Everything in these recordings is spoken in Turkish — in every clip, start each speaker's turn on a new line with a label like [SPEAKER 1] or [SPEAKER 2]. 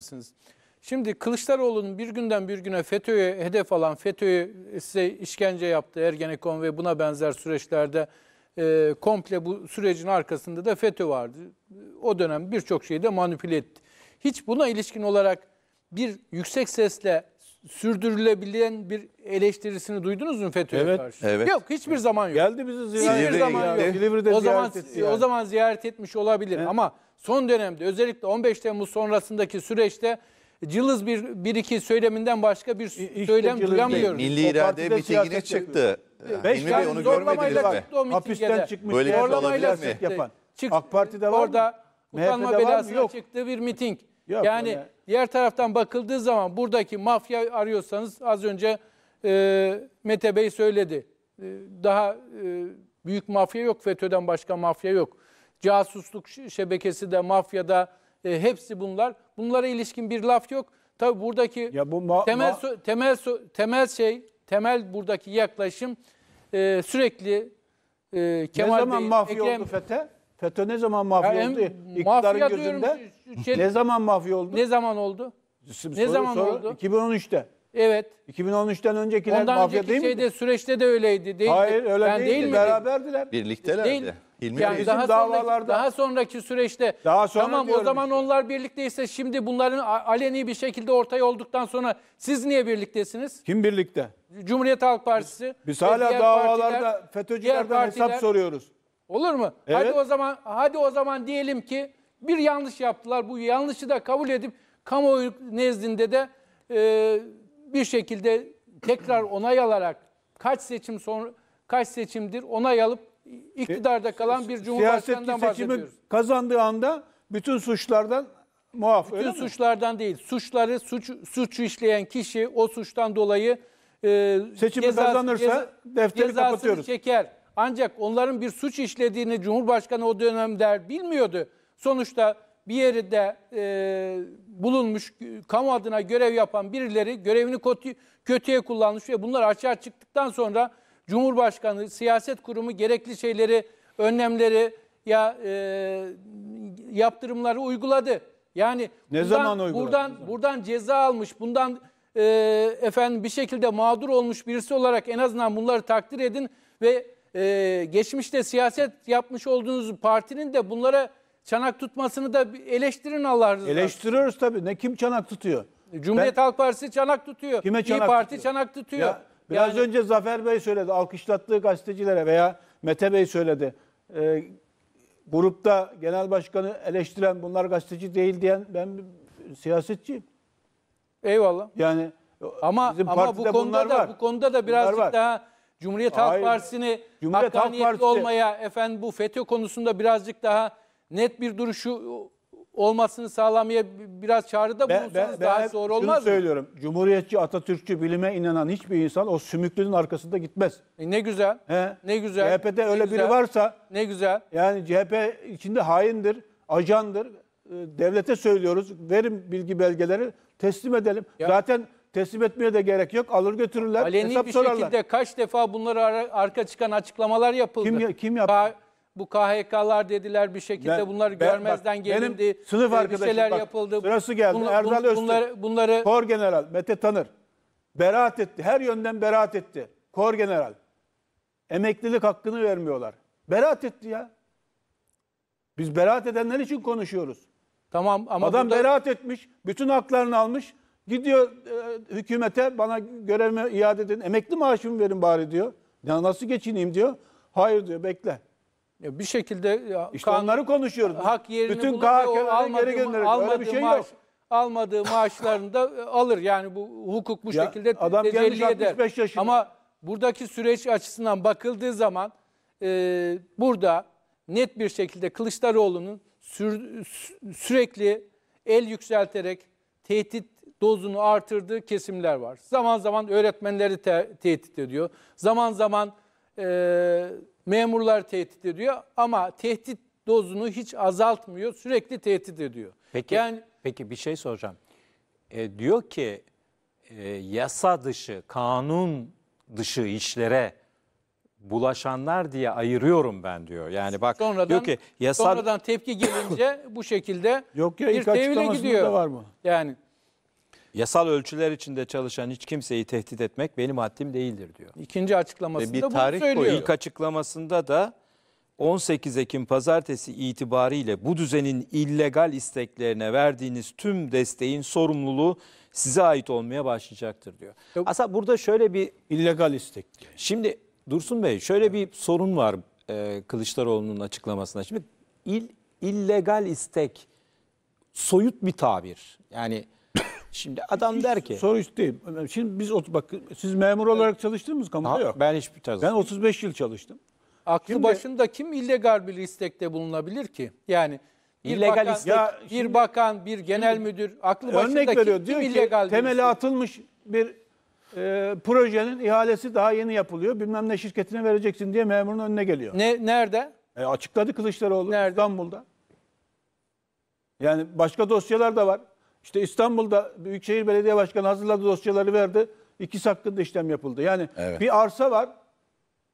[SPEAKER 1] misiniz? Şimdi Kılıçdaroğlu'nun bir günden bir güne FETÖ'ye hedef alan FETÖ'yü size işkence yaptı Ergenekon ve buna benzer süreçlerde e, komple bu sürecin arkasında da FETÖ vardı. O dönem birçok şeyi de manipüle etti. Hiç buna ilişkin olarak bir yüksek sesle sürdürülebilen bir eleştirisini duydunuz mu FETÖ'ye evet, karşı? Evet. Yok hiçbir zaman yok. Geldi bizi ziyaret. Hiçbir zaman yok. O zaman, yani. o zaman ziyaret etmiş olabilir evet. ama son dönemde özellikle 15 Temmuz sonrasındaki süreçte cılız bir, bir iki söyleminden başka bir İ, söylem duyamıyoruz. Milli irade mitingine çıktı. Beş yani onu görmediniz mi? O Hapisten çıkmış. Böyle bir şey zorlamayla mi? Yapan. Çıktı. AK Parti'de var Orada mı? utanma belasına çıktığı bir miting. Yok, yani öyle. diğer taraftan bakıldığı zaman buradaki mafya arıyorsanız az önce e, Mete Bey söyledi. E, daha e, büyük mafya yok, FETÖ'den başka mafya yok. Casusluk şebekesi de, mafyada e, hepsi bunlar. Bunlara ilişkin bir laf yok. Tabi buradaki ya bu ma- temel so- temel so- temel şey, temel buradaki yaklaşım e, sürekli e, Kemal Ne zaman Bey, mafya Ekrem, oldu
[SPEAKER 2] FETÖ? FETÖ ne zaman mafya yani, oldu iktidarın mafya gözünde? Diyorum, şey, ne zaman mafya oldu?
[SPEAKER 1] Ne zaman oldu? Soru, ne zaman soru, oldu? 2013'te.
[SPEAKER 2] Evet. 2013'ten öncekiler Ondan mafya önceki değil şeyde,
[SPEAKER 1] süreçte de öyleydi. Değil Hayır öyle ben değildi. Değil beraberdiler. Birliktelerdi. Değil. İlmi yani Bizim daha davalarda- sonraki, daha sonraki süreçte Daha sonra tamam o zaman işte. onlar birlikteyse şimdi bunların a- aleni bir şekilde ortaya olduktan sonra siz niye birliktesiniz?
[SPEAKER 2] Kim birlikte?
[SPEAKER 1] Cumhuriyet Halk Partisi. Biz ve hala davalarda FETÖ'cülerden hesap soruyoruz. Olur mu? Evet. Hadi o zaman hadi o zaman diyelim ki bir yanlış yaptılar. Bu yanlışı da kabul edip kamuoyu nezdinde de e, bir şekilde tekrar onay alarak kaç seçim sonra kaç seçimdir onay alıp e, iktidarda kalan bir cumhurbaşkanından bahsediyoruz.
[SPEAKER 2] kazandığı anda bütün suçlardan muaf.
[SPEAKER 1] Bütün öyle suçlardan mi? değil. Suçları suç suç işleyen kişi o suçtan dolayı e, seçimi cezası, kazanırsa defteri kapatıyoruz. çeker. Ancak onların bir suç işlediğini Cumhurbaşkanı o dönemde bilmiyordu. Sonuçta bir yerinde e, bulunmuş e, kamu adına görev yapan birileri görevini kötü, kötüye kullanmış ve bunlar açığa çıktıktan sonra Cumhurbaşkanı, siyaset kurumu gerekli şeyleri, önlemleri ya e, yaptırımları uyguladı. Yani ne buradan, zaman uyguladı? Buradan, buradan ceza almış, bundan e, efendim bir şekilde mağdur olmuş birisi olarak en azından bunları takdir edin ve e, geçmişte siyaset yapmış olduğunuz partinin de bunlara çanak tutmasını da eleştirin Allah razı olsun.
[SPEAKER 2] Eleştiriyoruz tabii. Ne kim çanak tutuyor? Cumhuriyet ben,
[SPEAKER 1] Halk Partisi çanak tutuyor. Kime çanak İyi Parti tutuyor? çanak tutuyor. Ya, Biraz yani,
[SPEAKER 2] önce Zafer Bey söyledi. Alkışlattığı gazetecilere veya Mete Bey söyledi. E, grupta genel başkanı eleştiren bunlar gazeteci değil diyen ben siyasetçiyim.
[SPEAKER 1] Eyvallah. Yani ama ama bu konuda da var. bu konuda da birazcık daha Cumhuriyet Halk Hayır. Partisi'ni Cumhuriyet Halk Partisi olmaya efendim bu FETÖ konusunda birazcık daha net bir duruşu olmasını sağlamaya biraz çağrıda bulunsanız ben, ben, daha ben doğru olmaz mı? söylüyorum.
[SPEAKER 2] Cumhuriyetçi, Atatürkçü bilime inanan hiçbir insan o sümüklünün arkasında gitmez.
[SPEAKER 1] E ne güzel. He. Ne güzel. CHP'de öyle güzel. biri varsa ne güzel. Yani
[SPEAKER 2] CHP içinde haindir, ajandır. E, devlete söylüyoruz. Verin bilgi belgeleri teslim edelim. Ya. Zaten teslim etmeye de gerek yok. Alır götürürler. Aleni hesap bir şekilde
[SPEAKER 1] kaç defa bunlara arka çıkan açıklamalar yapıldı. Kim, kim yaptı? Ka bu KHK'lar dediler bir şekilde ben, bunları ben, görmezden bak, gelindi. Benim sınıf arkadaşım bak, yapıldı. sırası geldi. Bunla, Erdal bun, bunları,
[SPEAKER 2] bunları... Kor General Mete Tanır beraat etti. Her yönden beraat etti. Kor General. Emeklilik hakkını vermiyorlar. Beraat etti ya. Biz beraat edenler için konuşuyoruz. Tamam ama adam burada... beraat etmiş, bütün haklarını almış. Gidiyor e, hükümete bana görevimi iade edin, emekli maaşımı verin bari diyor. Ya nasıl geçineyim diyor. Hayır diyor bekle bir şekilde işte kan, onları
[SPEAKER 1] konuşuyoruz. Hak yerini Bütün KHK'ları geri Almadığı, bir şey maaş, yok. almadığı maaşlarını da e, alır. Yani bu hukuk bu ya, şekilde adam tecelli eder. Yaşında. Ama buradaki süreç açısından bakıldığı zaman e, burada net bir şekilde Kılıçdaroğlu'nun sür, sürekli el yükselterek tehdit dozunu artırdığı kesimler var. Zaman zaman öğretmenleri te tehdit ediyor. Zaman zaman e, memurlar tehdit ediyor ama tehdit dozunu hiç azaltmıyor. Sürekli tehdit ediyor.
[SPEAKER 3] Peki, yani, peki bir şey soracağım. E, diyor ki e, yasa dışı, kanun dışı işlere bulaşanlar diye ayırıyorum ben diyor. Yani bak sonradan, diyor ki yasal... Sonradan
[SPEAKER 1] tepki gelince bu şekilde Yok ya, bir tevhile gidiyor. Da var mı? Yani
[SPEAKER 3] Yasal ölçüler içinde çalışan hiç kimseyi tehdit etmek benim haddim değildir diyor.
[SPEAKER 1] İkinci açıklamasında
[SPEAKER 3] Ve bir tarih bunu söylüyor. İlk açıklamasında da 18 Ekim pazartesi itibariyle bu düzenin illegal isteklerine verdiğiniz tüm desteğin sorumluluğu size ait olmaya başlayacaktır diyor. Yok. Aslında burada şöyle bir... illegal istek. Şimdi Dursun Bey şöyle evet. bir sorun var e, Kılıçdaroğlu'nun açıklamasında. Şimdi
[SPEAKER 2] il, illegal istek soyut bir tabir. Yani Şimdi adam der ki. Soru isteyim. Şimdi biz bak siz memur olarak çalıştınız
[SPEAKER 1] kamuda yok. Ben hiçbir tarz. Ben 35 yıl çalıştım. Aklı şimdi, başında kim illegal bir istekte bulunabilir ki? Yani bir bakan, istek. Ya, şimdi, bir bakan, bir genel şimdi, müdür aklı başında örnek veriyor, kim, diyor kim ki, temeli istek.
[SPEAKER 2] atılmış bir e, projenin ihalesi daha yeni yapılıyor. Bilmem ne şirketine vereceksin diye memurun önüne geliyor. Ne nerede? E, açıkladı Kılıçdaroğlu nerede? İstanbul'da. Yani başka dosyalar da var. İşte İstanbul'da Büyükşehir Belediye Başkanı hazırladı dosyaları verdi. İkisi hakkında işlem yapıldı. Yani evet. bir arsa var.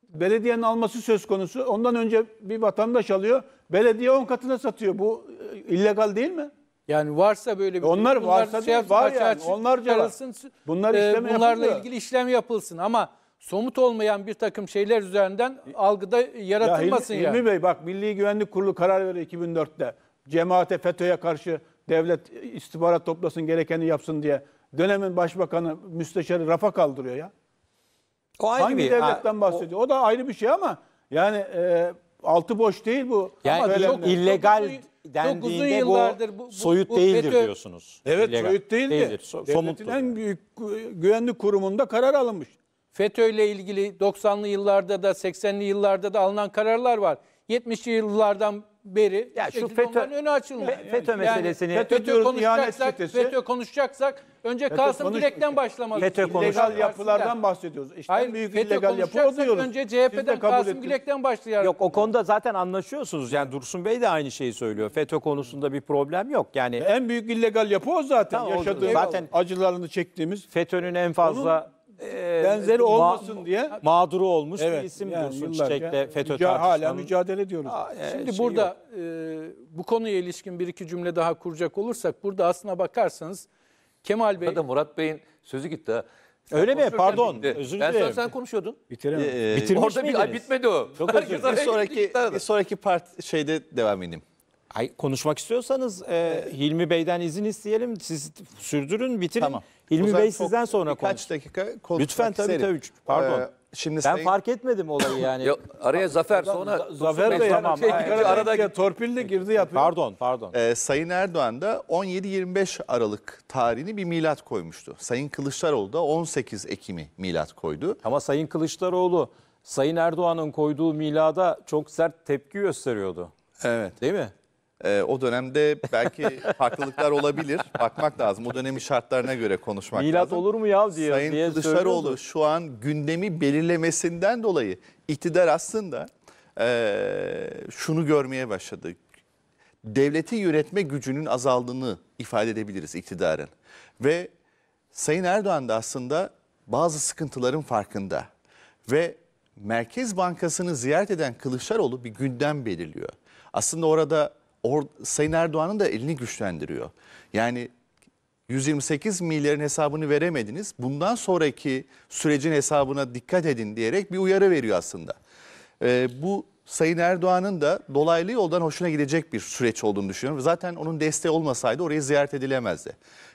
[SPEAKER 2] Belediyenin alması söz konusu. Ondan önce bir vatandaş alıyor. Belediye 10 katına satıyor. Bu e, illegal değil mi?
[SPEAKER 1] Yani varsa
[SPEAKER 2] böyle bir şey, onlar şey, varsa şey yapsın, var yani onlarca arasın, bunlar e, bunlarla
[SPEAKER 1] ilgili işlem yapılsın ama somut olmayan bir takım şeyler üzerinden e, algıda yaratılmasın ya. Hilmi, yani. Hilmi
[SPEAKER 2] Bey bak Milli Güvenlik Kurulu karar veriyor 2004'te. Cemaate FETÖ'ye karşı devlet istihbarat toplasın gerekeni yapsın diye dönemin başbakanı müsteşarı rafa kaldırıyor ya. O ayrı Hangi bir, devletten a, bahsediyor? O, o da ayrı bir şey ama yani e, altı boş değil bu. Yani ama çok illegal çok, dendiğinde bu, bu, bu soyut bu, değildir FETÖ. diyorsunuz. Evet illegal. soyut değildi. değildir. So,
[SPEAKER 1] Devletin en büyük güvenlik kurumunda karar alınmış. FETÖ ile ilgili 90'lı yıllarda da 80'li yıllarda da alınan kararlar var. 70'li yıllardan beri ya şu FETÖ, önü açılmış. Fe, FETÖ meselesini. Yani, FETÖ, FETÖ konuşacaksak, FETÖ konuşacaksak önce FETÖ Kasım konuş, Dilek'ten başlamalıyız. FETÖ illegal yapılardan bahsediyoruz. İşte Hayır, büyük FETÖ illegal yapı o Önce CHP'den Kasım ettiniz. Dilek'ten başlayalım. Yok
[SPEAKER 3] o konuda zaten anlaşıyorsunuz. Yani Dursun Bey de aynı şeyi söylüyor. FETÖ konusunda bir problem yok. Yani en büyük illegal yapı o zaten. Ha, Yaşadığı zaten
[SPEAKER 2] acılarını çektiğimiz. FETÖ'nün en fazla ee, benzeri olmasın ma diye mağduru olmuş evet, bir isim yani diyorsun Çiçek'te yani, FETÖ müca Hala mücadele diyoruz. Aa,
[SPEAKER 1] e, Şimdi şey burada e, bu konuya ilişkin bir iki cümle daha kuracak olursak burada aslına bakarsanız Kemal Bey... Burada Murat Bey'in sözü gitti Sen Öyle mi? Pardon. Bitti. Özür dilerim. Ben sonra sen konuşuyordun.
[SPEAKER 3] Bitiremedim. Ee, Bitirmiş orada miydiniz? Bir, ay, bitmedi o. Çok özür dilerim. Bir sonraki,
[SPEAKER 1] bir sonraki part şeyde
[SPEAKER 3] devam edeyim. Ay, konuşmak istiyorsanız e, Hilmi Bey'den izin isteyelim. Siz sürdürün, bitirin. Tamam. Hilmi Bey sizden sonra konuş. Kaç dakika konuşmak Lütfen tabii tabii. Pardon. Ee, Şimdi ben fark etmedim olayı yani. araya Zafer sonra Zafer Bey, Bey tamam. Şey, yani, arada
[SPEAKER 4] torpille girdi yapıyor. Pardon, pardon. Ee, sayın Erdoğan da 17-25 Aralık tarihini bir milat koymuştu. Sayın Kılıçdaroğlu da 18 Ekim'i milat koydu. Ama Sayın
[SPEAKER 3] Kılıçdaroğlu Sayın Erdoğan'ın koyduğu milada çok sert tepki gösteriyordu.
[SPEAKER 4] Evet. Değil mi? Ee, o dönemde belki farklılıklar olabilir. Bakmak lazım. O dönemin şartlarına göre konuşmak Milat lazım. Milat olur mu ya diye. Sayın diye Kılıçdaroğlu şu an gündemi belirlemesinden dolayı iktidar aslında e, şunu görmeye başladı. Devleti yönetme gücünün azaldığını ifade edebiliriz iktidarın. Ve Sayın Erdoğan da aslında bazı sıkıntıların farkında. Ve Merkez Bankası'nı ziyaret eden Kılıçdaroğlu bir gündem belirliyor. Aslında orada Or, Sayın Erdoğan'ın da elini güçlendiriyor. Yani 128 milyarın hesabını veremediniz. Bundan sonraki sürecin hesabına dikkat edin diyerek bir uyarı veriyor aslında. Ee, bu Sayın Erdoğan'ın da dolaylı yoldan hoşuna gidecek bir süreç olduğunu düşünüyorum. Zaten onun desteği olmasaydı orayı ziyaret edilemezdi.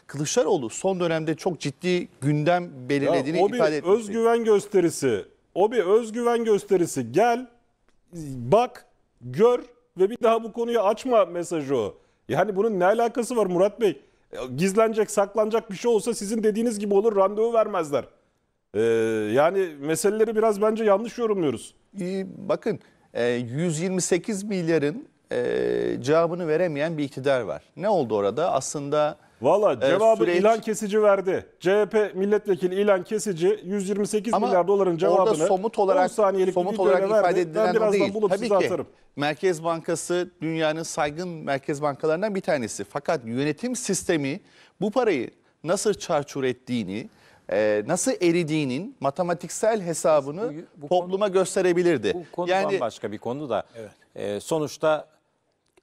[SPEAKER 4] Kılıçdaroğlu son dönemde çok ciddi gündem belirlediğini ya, ifade etmişti. O bir özgüven
[SPEAKER 3] gösterisi.
[SPEAKER 2] O bir özgüven gösterisi. Gel, bak, gör, ve bir daha bu konuyu açma mesajı o. Yani bunun ne alakası var Murat Bey? E, gizlenecek, saklanacak bir şey olsa sizin dediğiniz gibi olur randevu vermezler. Ee, yani meseleleri
[SPEAKER 4] biraz bence yanlış yorumluyoruz. Ee, bakın 128 e, milyarın e, cevabını veremeyen bir iktidar var. Ne oldu orada? Aslında... Valla e, cevabı süreç... ilan
[SPEAKER 2] kesici verdi. CHP milletvekili ilan kesici 128 Ama milyar doların cevabını orada somut olarak, 10 saniyelik somut bir olarak ifade edilen ben birazdan değil. bulup Tabii size ki, atarım.
[SPEAKER 4] Merkez Bankası dünyanın saygın merkez bankalarından bir tanesi. Fakat yönetim sistemi bu parayı nasıl çarçur ettiğini, e, nasıl eridiğinin matematiksel hesabını bu, bu topluma konu, gösterebilirdi. Bu konu yani, başka bir konu da. Evet. E, sonuçta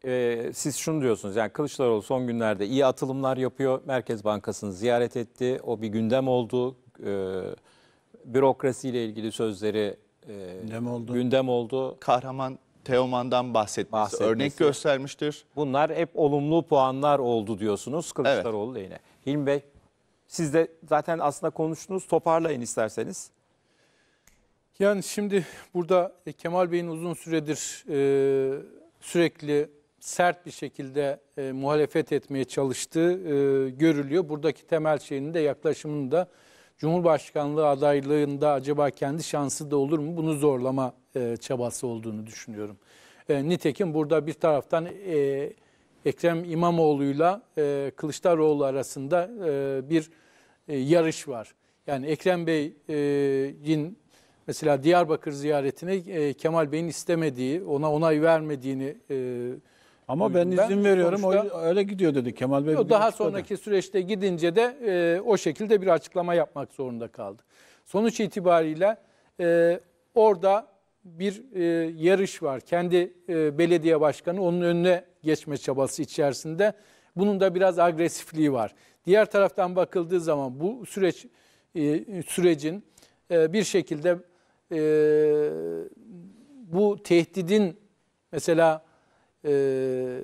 [SPEAKER 3] e, siz şunu diyorsunuz yani Kılıçdaroğlu son günlerde iyi atılımlar yapıyor. Merkez Bankası'nı ziyaret etti. O bir gündem oldu. E, bürokrasiyle ilgili sözleri e, gündem oldu. Gündem oldu. Kahraman Teoman'dan bahsetmesi, bahsetmesi örnek göstermiştir. Bunlar hep olumlu puanlar oldu diyorsunuz Kılıçdaroğlu evet. lehine. Hilmi Bey siz de zaten aslında konuştunuz toparlayın isterseniz.
[SPEAKER 1] Yani şimdi burada e, Kemal Bey'in uzun süredir e, sürekli sert bir şekilde e, muhalefet etmeye çalıştığı e, görülüyor. Buradaki temel şeyinin de yaklaşımının da Cumhurbaşkanlığı adaylığında acaba kendi şansı da olur mu bunu zorlama e, çabası olduğunu düşünüyorum. E, nitekim burada bir taraftan e, Ekrem İmamoğlu'yla e, Kılıçdaroğlu arasında e, bir e, yarış var. Yani Ekrem Bey'in e, mesela Diyarbakır ziyaretini e, Kemal Bey'in istemediği, ona onay vermediğini e, ama ben izin ben veriyorum. Sonuçta,
[SPEAKER 2] öyle gidiyor dedi Kemal Bey. Yo, daha sonraki
[SPEAKER 1] çıkardı. süreçte gidince de e, o şekilde bir açıklama yapmak zorunda kaldı. Sonuç itibariyle e, orada bir e, yarış var. Kendi e, belediye başkanı onun önüne geçme çabası içerisinde. Bunun da biraz agresifliği var. Diğer taraftan bakıldığı zaman bu süreç e, sürecin e, bir şekilde e, bu tehdidin mesela e,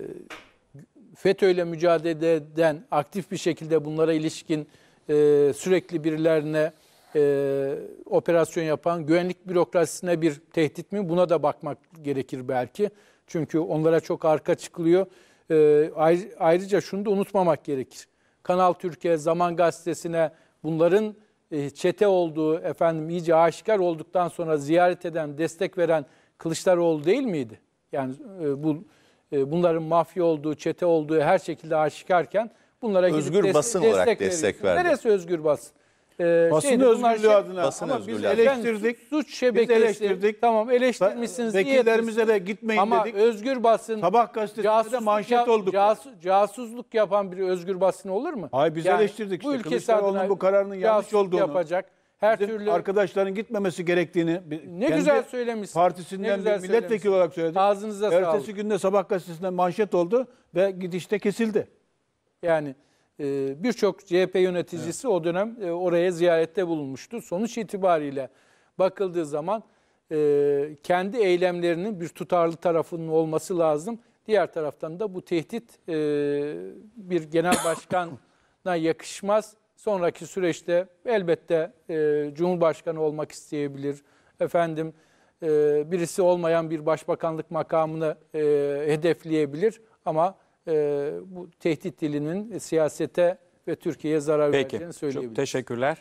[SPEAKER 1] FETÖ ile mücadele aktif bir şekilde bunlara ilişkin e, sürekli birilerine e, operasyon yapan güvenlik bürokrasisine bir tehdit mi? Buna da bakmak gerekir belki. Çünkü onlara çok arka çıkılıyor. E, ayrıca şunu da unutmamak gerekir. Kanal Türkiye, Zaman Gazetesi'ne bunların e, çete olduğu, efendim iyice aşikar olduktan sonra ziyaret eden, destek veren Kılıçdaroğlu değil miydi? Yani e, bu e, bunların mafya olduğu, çete olduğu her şekilde aşikarken bunlara özgür gidip basın destek olarak destek verdi. Neresi özgür basın? Ee, Basın şeydi, bunlar özgürlüğü şey- adına Basın ama biz özgürlüğü adına. eleştirdik. Suç, suç şebekesi. eleştirdik. Tamam eleştirmişsiniz. iyi etmişsiniz. Vekillerimize de gitmeyin Ama dedik. özgür basın Sabah gazetesinde manşet olduk. casus- casusluk yapan bir özgür basın olur mu? Hayır, biz eleştirdik işte. Kılıçdaroğlu'nun bu
[SPEAKER 2] kararının yanlış olduğunu. yapacak her Bizim türlü arkadaşların gitmemesi gerektiğini ne güzel söylemişsin. Partisinden ne güzel bir milletvekili olarak söyledi. Ağzınıza Ertesi sağlık. Ertesi günde sabah
[SPEAKER 1] gazetesinde manşet oldu ve gidişte kesildi. Yani e, birçok CHP yöneticisi evet. o dönem e, oraya ziyarette bulunmuştu. Sonuç itibariyle bakıldığı zaman e, kendi eylemlerinin bir tutarlı tarafının olması lazım. Diğer taraftan da bu tehdit e, bir genel başkana yakışmaz sonraki süreçte elbette e, Cumhurbaşkanı olmak isteyebilir. Efendim e, birisi olmayan bir başbakanlık makamını e, hedefleyebilir ama e, bu tehdit dilinin siyasete ve Türkiye'ye zarar Peki, vereceğini söyleyebiliriz. Peki
[SPEAKER 3] çok teşekkürler.